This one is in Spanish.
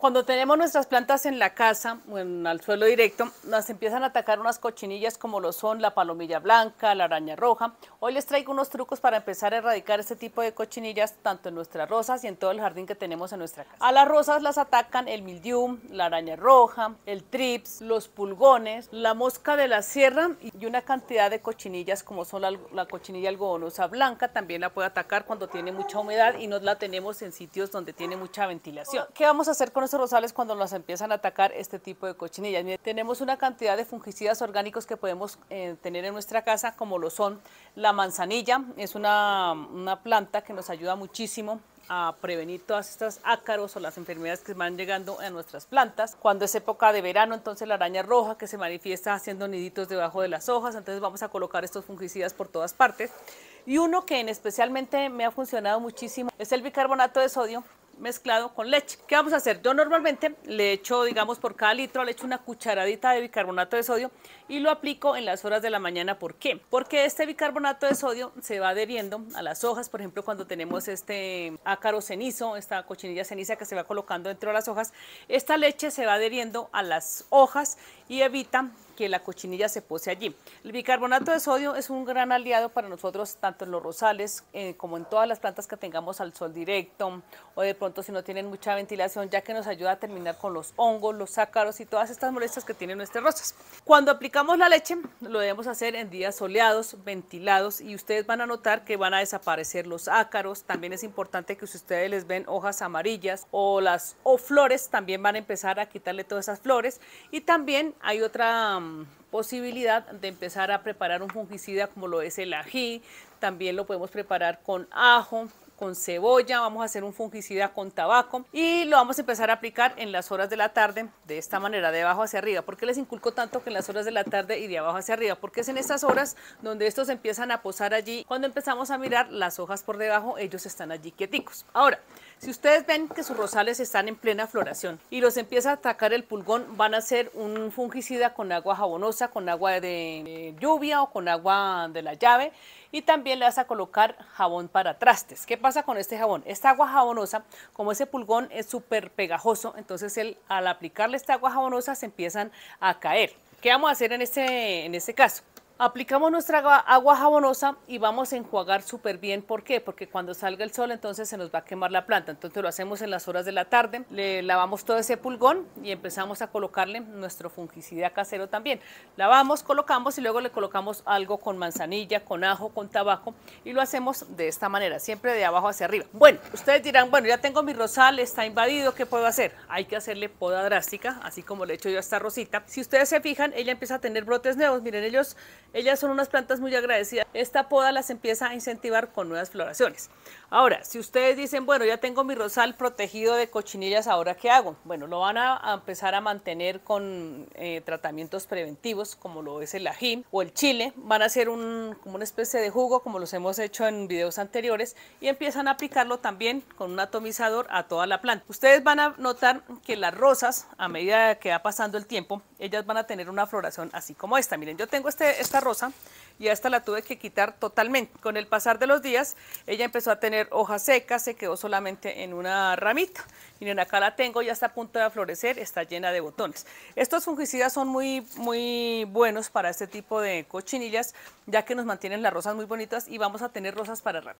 Cuando tenemos nuestras plantas en la casa o en, al suelo directo, nos empiezan a atacar unas cochinillas como lo son la palomilla blanca, la araña roja. Hoy les traigo unos trucos para empezar a erradicar este tipo de cochinillas tanto en nuestras rosas y en todo el jardín que tenemos en nuestra casa. A las rosas las atacan el mildium, la araña roja, el trips, los pulgones, la mosca de la sierra y una cantidad de cochinillas como son la, cochinilla algodonosa blanca. También la puede atacar cuando tiene mucha humedad y no la tenemos en sitios donde tiene mucha ventilación. ¿Qué vamos a hacer con Rosales, cuando nos empiezan a atacar este tipo de cochinillas, tenemos una cantidad de fungicidas orgánicos que podemos eh, tener en nuestra casa, como lo son la manzanilla, es una, una planta que nos ayuda muchísimo a prevenir todas estas ácaros o las enfermedades que van llegando a nuestras plantas. Cuando es época de verano, entonces la araña roja que se manifiesta haciendo niditos debajo de las hojas, entonces vamos a colocar estos fungicidas por todas partes. Y uno que en especialmente me ha funcionado muchísimo es el bicarbonato de sodio, mezclado con leche. ¿Qué vamos a hacer? Yo normalmente le echo, digamos, por cada litro le echo una cucharadita de bicarbonato de sodio y lo aplico en las horas de la mañana. ¿Por qué? Porque este bicarbonato de sodio se va adheriendo a las hojas, por ejemplo, cuando tenemos este ácaro cenizo, esta cochinilla ceniza que se va colocando dentro de las hojas, esta leche se va adheriendo a las hojas y evita la cochinilla se pose allí. El bicarbonato de sodio es un gran aliado para nosotros, tanto en los rosales eh, como en todas las plantas que tengamos al sol directo o de pronto si no tienen mucha ventilación, ya que nos ayuda a terminar con los hongos, los ácaros y todas estas molestias que tienen nuestras rosas. Cuando aplicamos la leche, lo debemos hacer en días soleados, ventilados y ustedes van a notar que van a desaparecer los ácaros. También es importante que si ustedes les ven hojas amarillas o las o flores, también van a empezar a quitarle todas esas flores. Y también hay otra posibilidad de empezar a preparar un fungicida como lo es el ají, también lo podemos preparar con ajo, con cebolla, vamos a hacer un fungicida con tabaco y lo vamos a empezar a aplicar en las horas de la tarde de esta manera, de abajo hacia arriba. porque les inculco tanto que en las horas de la tarde y de abajo hacia arriba? Porque es en estas horas donde estos empiezan a posar allí. Cuando empezamos a mirar las hojas por debajo, ellos están allí quieticos. Ahora, si ustedes ven que sus rosales están en plena floración y los empieza a atacar el pulgón, van a hacer un fungicida con agua jabonosa, con agua de lluvia o con agua de la llave y también le vas a colocar jabón para trastes. ¿Qué pasa con este jabón? Esta agua jabonosa, como ese pulgón es súper pegajoso, entonces él, al aplicarle esta agua jabonosa se empiezan a caer. ¿Qué vamos a hacer en este, en este caso? Aplicamos nuestra agua jabonosa y vamos a enjuagar súper bien. ¿Por qué? Porque cuando salga el sol entonces se nos va a quemar la planta. Entonces lo hacemos en las horas de la tarde, le lavamos todo ese pulgón y empezamos a colocarle nuestro fungicida casero también. Lavamos, colocamos y luego le colocamos algo con manzanilla, con ajo, con tabaco y lo hacemos de esta manera, siempre de abajo hacia arriba. Bueno, ustedes dirán, bueno, ya tengo mi rosal, está invadido, ¿qué puedo hacer? Hay que hacerle poda drástica, así como le he hecho yo a esta rosita. Si ustedes se fijan, ella empieza a tener brotes nuevos. Miren, ellos ellas son unas plantas muy agradecidas. Esta poda las empieza a incentivar con nuevas floraciones. Ahora, si ustedes dicen, bueno, ya tengo mi rosal protegido de cochinillas, ¿ahora qué hago? Bueno, lo van a empezar a mantener con eh, tratamientos preventivos, como lo es el ají o el chile. Van a hacer como una especie de jugo, como los hemos hecho en videos anteriores, y empiezan a aplicarlo también con un atomizador a toda la planta. Ustedes van a notar que las rosas, a medida que va pasando el tiempo, ellas van a tener una floración así como esta. Miren, yo tengo este, esta rosa y esta la tuve que quitar totalmente. Con el pasar de los días, ella empezó a tener hoja seca, se quedó solamente en una ramita. Miren, acá la tengo, ya está a punto de florecer, está llena de botones. Estos fungicidas son muy, muy buenos para este tipo de cochinillas, ya que nos mantienen las rosas muy bonitas y vamos a tener rosas para rato.